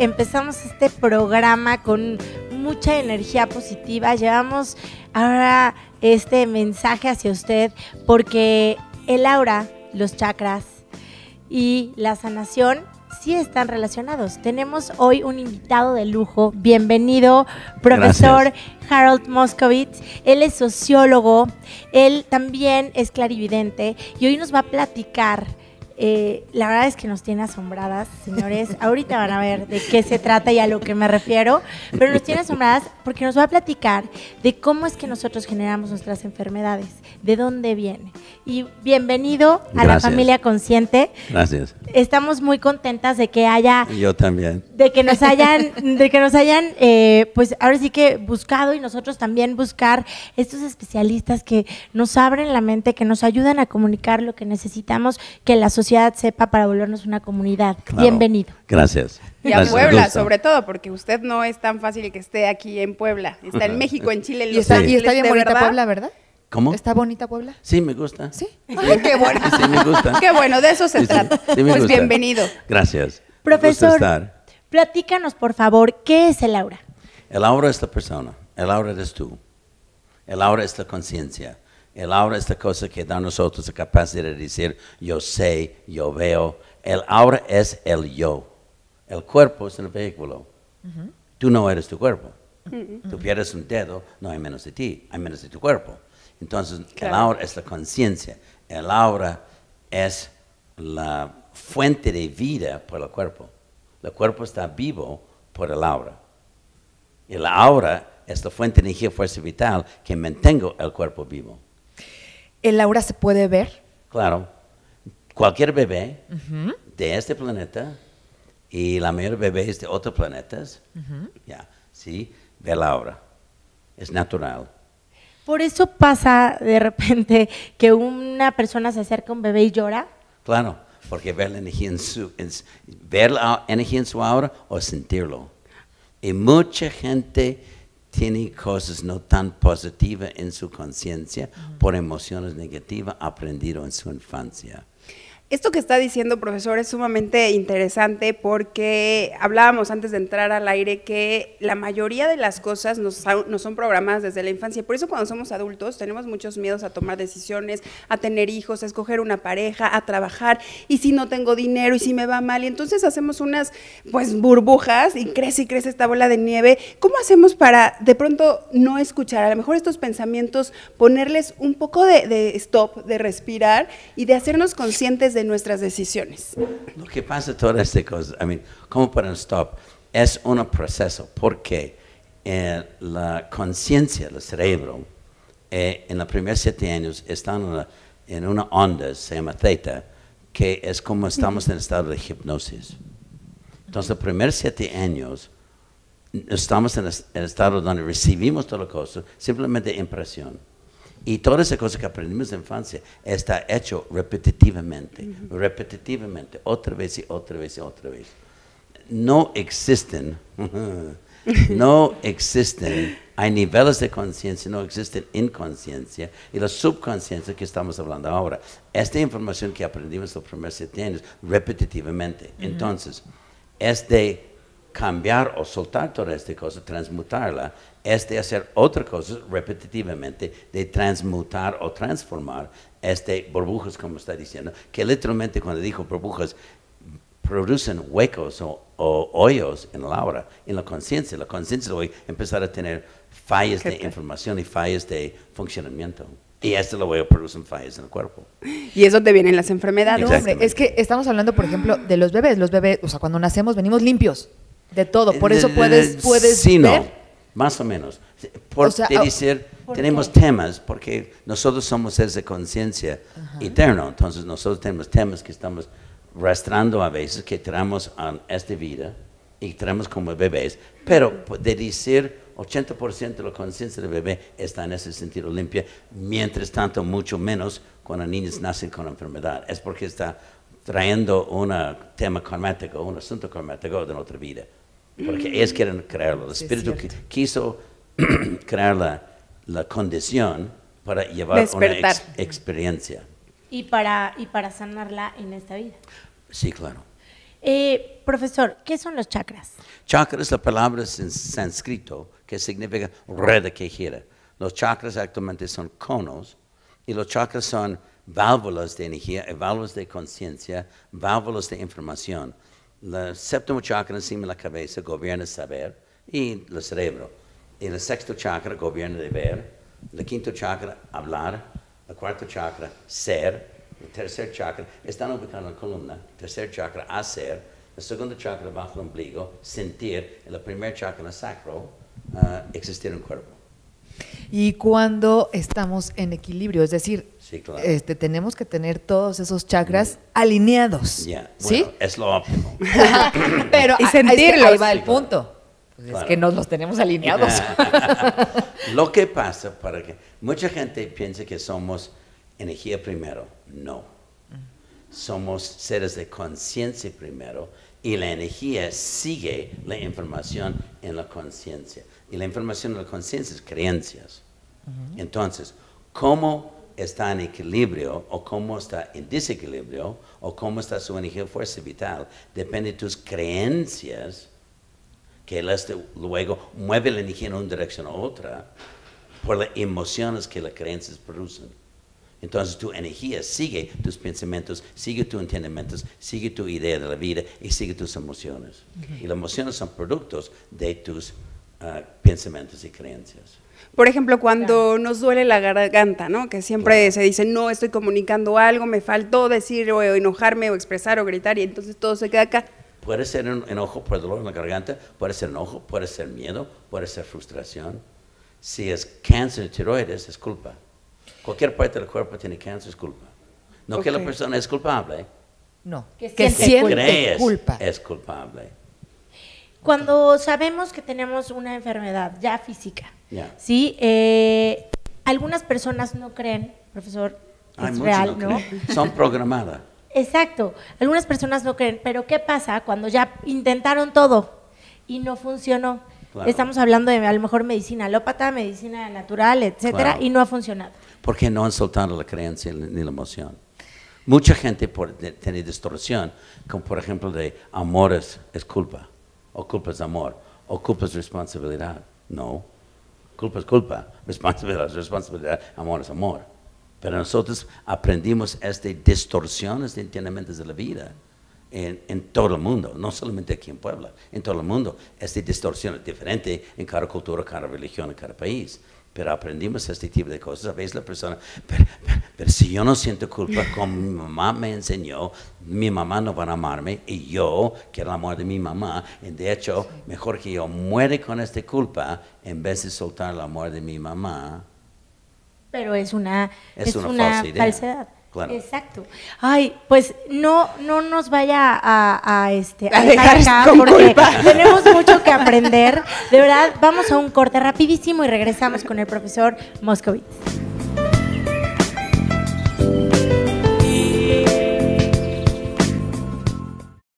empezamos este programa con mucha energía positiva. Llevamos ahora este mensaje hacia usted porque el aura, los chakras y la sanación sí están relacionados. Tenemos hoy un invitado de lujo. Bienvenido, profesor Harold Moscovitz. Él es sociólogo, él también es clarividente y hoy nos va a platicar eh, la verdad es que nos tiene asombradas, señores. Ahorita van a ver de qué se trata y a lo que me refiero, pero nos tiene asombradas porque nos va a platicar de cómo es que nosotros generamos nuestras enfermedades, de dónde viene. Y bienvenido a la familia consciente. Gracias estamos muy contentas de que haya... yo también. De que nos hayan, de que nos hayan eh, pues ahora sí que buscado y nosotros también buscar estos especialistas que nos abren la mente, que nos ayudan a comunicar lo que necesitamos que la sociedad sepa para volvernos una comunidad. Bienvenido. Gracias. Y a Puebla, sobre todo, porque usted no es tan fácil que esté aquí en Puebla. Está en México, en Chile, en y está, Y está bien bonita Puebla, ¿verdad? ¿Cómo? ¿Está bonita Puebla? Sí, me gusta. Sí. qué bueno. Sí, me gusta. Qué bueno, de eso se trata. pues bienvenido. Gracias. Profesor, platícanos por favor, ¿qué es el aura? El aura es la persona, el aura eres tú, el aura es la conciencia, el aura es la cosa que da a nosotros la capacidad de decir yo sé, yo veo. El aura es el yo. El cuerpo es el vehículo. Tú no eres tu cuerpo. Tú pierdes un dedo, no hay menos de ti, hay menos de tu cuerpo. Entonces, el aura es la conciencia, el aura es la fuente de vida por el cuerpo. El cuerpo está vivo por el aura. Y el aura es la fuente de energía, fuerza vital que mantengo el cuerpo vivo. ¿El aura se puede ver? Claro. Cualquier bebé de este planeta y la mayor bebés de otros planetas, ya, sí, ve el aura. Es natural. Por eso pasa de repente que una persona se acerca a un bebé y llora. Claro, porque ver la energía en su, en su aura o sentirlo. Y mucha gente tiene cosas no tan positivas en su conciencia por emociones negativas aprendidas en su infancia. Esto que está diciendo, profesor, es sumamente interesante porque hablábamos antes de entrar al aire que la mayoría de las cosas no son programadas desde la infancia. Por eso cuando somos adultos tenemos muchos miedos a tomar decisiones, a tener hijos, a escoger una pareja, a trabajar, y si no tengo dinero, y si me va mal. Y entonces hacemos unas pues burbujas y crece y crece esta bola de nieve. ¿Cómo hacemos para de pronto no escuchar? A lo mejor estos pensamientos, ponerles un poco de stop, de respirar y de hacernos conscientes de nuestras decisiones. Lo que pasa todas estas cosas, I mean, ¿cómo para stop? Es un proceso, porque eh, la conciencia, el cerebro, eh, en los primeros siete años están en una, onda, se llama theta, que es como estamos en estado de hipnosis. Entonces, los primeros siete años estamos en el estado donde recibimos todas las cosas, simplemente impresión. Y toda esa cosa que aprendimos en infancia está hecho repetitivamente, repetitivamente, otra vez y otra vez y otra vez. No existen, no existen, hay niveles de conciencia, no existen inconsciencia y la subconsciencia que estamos hablando ahora. Esta información que aprendimos los primeros siete años repetitivamente. Entonces, es de cambiar o soltar toda esta cosa, transmutarla, es de hacer otra cosa repetitivamente, de transmutar o transformar este burbujas, como está diciendo, que literalmente cuando dijo burbujas, producen huecos o, hoyos en la obra, en la conciencia. La conciencia de a empezar a tener fallas de información y fallas de funcionamiento. Y esto lo voy a producir fallas en el cuerpo. Y es donde vienen las enfermedades. Es que estamos hablando, por ejemplo, de los bebés. Los bebés, o sea, cuando nacemos venimos limpios. De todo, por eso puedes, puedes sí, no, más o menos. Por ah, decir, tenemos temas, porque nosotros somos seres de conciencia eterno, entonces nosotros tenemos temas que estamos rastrando a veces, que traemos a esta vida y traemos como bebés, pero pues, de decir 80% de la conciencia del bebé está en ese sentido limpia, mientras tanto mucho menos cuando niños nacen con enfermedad, es porque está trayendo un tema karmático, un asunto karmático de nuestra vida porque mm. ellos quieren crearlo. El Espíritu quiso crear la, condición para llevar una experiencia. Y para, y para sanarla en esta vida. Sí, claro. Eh, profesor, ¿qué son los chakras? Chakras es la palabra en sánscrito que significa red que gira. Los chakras actualmente son conos y los chakras son válvulas de energía, eh, válvulas de conciencia, válvulas de información el séptimo chakra encima de la cabeza gobierna saber y el cerebro. Y el sexto chakra gobierna el ver. El quinto chakra, hablar. El cuarto chakra, ser. El tercer chakra, están ubicados en la columna. El tercer chakra, hacer. El segundo chakra, bajo el ombligo, sentir. El primer chakra, el sacro, ah, existir en el cuerpo y cuando estamos en equilibrio, es decir, este, tenemos que tener todos esos chakras alineados. ¿Sí? es lo óptimo. Pero y sentirlo. Ahí va el punto. Pues es que nos los tenemos alineados. lo que pasa para que mucha gente piense que somos energía primero. No. Somos seres de conciencia primero y la energía sigue la información en la conciencia. Y la información de la conciencia es creencias. Entonces, ¿cómo está en equilibrio o cómo está en desequilibrio o cómo está su energía fuerza vital? Depende de tus creencias que las luego mueve la energía en una dirección u otra por las emociones que las creencias producen. Entonces tu energía sigue tus pensamientos, sigue tus entendimientos, sigue tu idea de la vida y sigue tus emociones. Y las emociones son productos de tus Ah, pensamientos y creencias. Por ejemplo, cuando nos duele la garganta, ¿no? Que siempre se dice, no, estoy comunicando algo, me faltó decir o enojarme o expresar o gritar y entonces todo se queda acá. Puede ser un enojo por dolor en la garganta, puede ser enojo, puede ser miedo, puede ser frustración. Si es cáncer de tiroides, es culpa. Cualquier parte del cuerpo tiene cáncer, es culpa. No que la persona es culpable. No, que, que siempre es culpa Es culpable. Cuando sabemos que tenemos una enfermedad ya física, ¿sí? Eh, algunas personas no creen, profesor, es real, ¿no? Son programadas. Exacto, algunas personas no creen, pero ¿qué pasa cuando ya intentaron todo y no funcionó? Estamos hablando de a lo mejor medicina alópata, medicina natural, etcétera, y no ha funcionado. Porque no han soltado la creencia ni la emoción. Mucha gente por, tiene distorsión, como por ejemplo de amores es culpa o culpa es amor, o culpa es responsabilidad. No. Culpa es culpa, responsabilidad es responsabilidad, amor es amor. Pero nosotros aprendimos estas distorsiones de entendimientos de la vida en, todo el mundo, no solamente aquí en Puebla, en todo el mundo. distorsión distorsiones diferente en cada cultura, cada religión, en cada país pero aprendimos este tipo de cosas. A veces la persona, pero, si yo no siento culpa, como mi mamá me enseñó, mi mamá no va a amarme y yo quiero el amor de mi mamá. Y de hecho, mejor que yo muere con esta culpa en vez de soltar el amor de mi mamá. Pero es una, es, una, falsedad. Exacto. Ay, pues no, no nos vaya a, este porque tenemos mucho que aprender. De verdad, vamos a un corte rapidísimo y regresamos con el profesor Moscovitz.